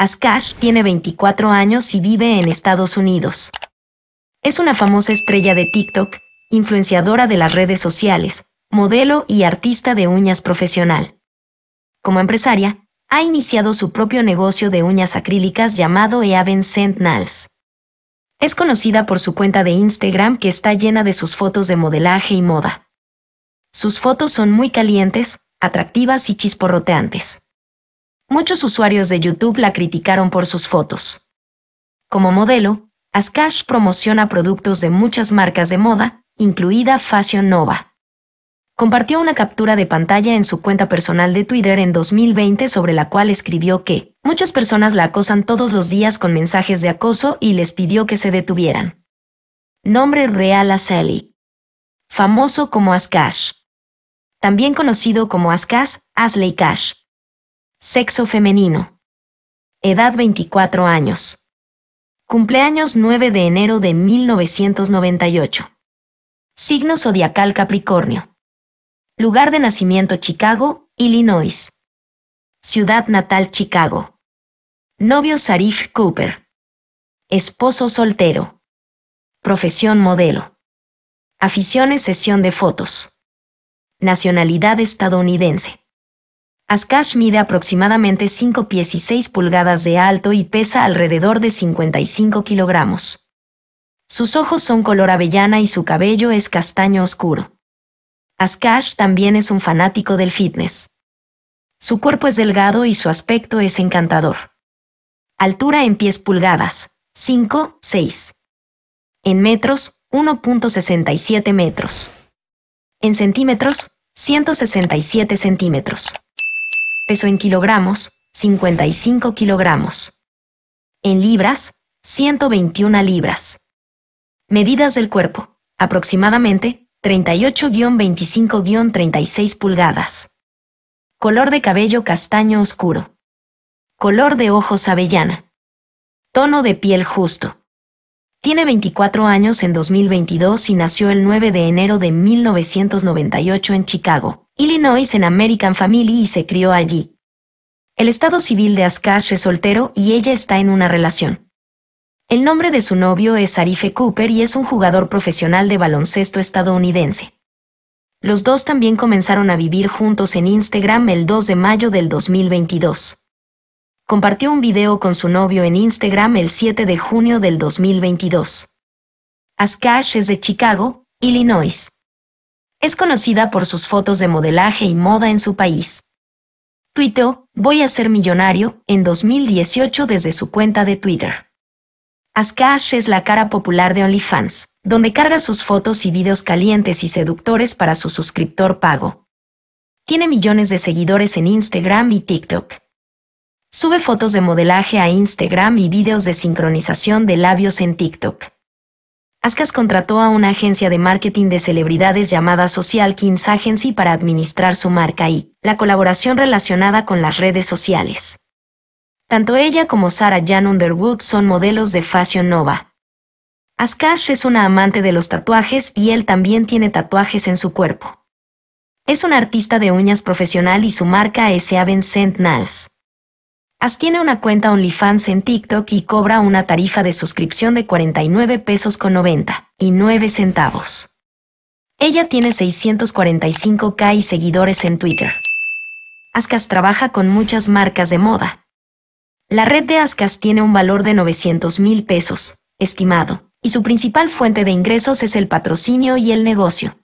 Ascash tiene 24 años y vive en Estados Unidos. Es una famosa estrella de TikTok, influenciadora de las redes sociales, modelo y artista de uñas profesional. Como empresaria, ha iniciado su propio negocio de uñas acrílicas llamado Eaven Sent Nals. Es conocida por su cuenta de Instagram que está llena de sus fotos de modelaje y moda. Sus fotos son muy calientes, atractivas y chisporroteantes. Muchos usuarios de YouTube la criticaron por sus fotos. Como modelo, Askash promociona productos de muchas marcas de moda, incluida Fashion Nova. Compartió una captura de pantalla en su cuenta personal de Twitter en 2020 sobre la cual escribió que muchas personas la acosan todos los días con mensajes de acoso y les pidió que se detuvieran. Nombre real a Sally. Famoso como Askash. También conocido como Askash, Asley Cash Sexo femenino. Edad 24 años. Cumpleaños 9 de enero de 1998. Signo zodiacal Capricornio. Lugar de nacimiento Chicago, Illinois. Ciudad natal Chicago. Novio Sarif Cooper. Esposo soltero. Profesión modelo. Aficiones sesión de fotos. Nacionalidad estadounidense. Askash mide aproximadamente 5 pies y 6 pulgadas de alto y pesa alrededor de 55 kilogramos. Sus ojos son color avellana y su cabello es castaño oscuro. Askash también es un fanático del fitness. Su cuerpo es delgado y su aspecto es encantador. Altura en pies pulgadas, 5, 6. En metros, 1.67 metros. En centímetros, 167 centímetros peso en kilogramos, 55 kilogramos. En libras, 121 libras. Medidas del cuerpo, aproximadamente 38-25-36 pulgadas. Color de cabello castaño oscuro. Color de ojos avellana. Tono de piel justo. Tiene 24 años en 2022 y nació el 9 de enero de 1998 en Chicago. Illinois en American Family y se crió allí. El estado civil de Ascash es soltero y ella está en una relación. El nombre de su novio es Arife Cooper y es un jugador profesional de baloncesto estadounidense. Los dos también comenzaron a vivir juntos en Instagram el 2 de mayo del 2022. Compartió un video con su novio en Instagram el 7 de junio del 2022. Askash es de Chicago, Illinois. Es conocida por sus fotos de modelaje y moda en su país. Tuiteó, voy a ser millonario, en 2018 desde su cuenta de Twitter. Ascash es la cara popular de OnlyFans, donde carga sus fotos y videos calientes y seductores para su suscriptor pago. Tiene millones de seguidores en Instagram y TikTok. Sube fotos de modelaje a Instagram y videos de sincronización de labios en TikTok. Ascas contrató a una agencia de marketing de celebridades llamada Social Kings Agency para administrar su marca y la colaboración relacionada con las redes sociales. Tanto ella como Sarah Jan Underwood son modelos de Fashion Nova. Ascas es una amante de los tatuajes y él también tiene tatuajes en su cuerpo. Es un artista de uñas profesional y su marca es Avencent Vincent As tiene una cuenta OnlyFans en TikTok y cobra una tarifa de suscripción de 49 pesos con 90 y centavos. Ella tiene 645k y seguidores en Twitter. Ascas trabaja con muchas marcas de moda. La red de Ascas tiene un valor de 900 mil pesos, estimado, y su principal fuente de ingresos es el patrocinio y el negocio.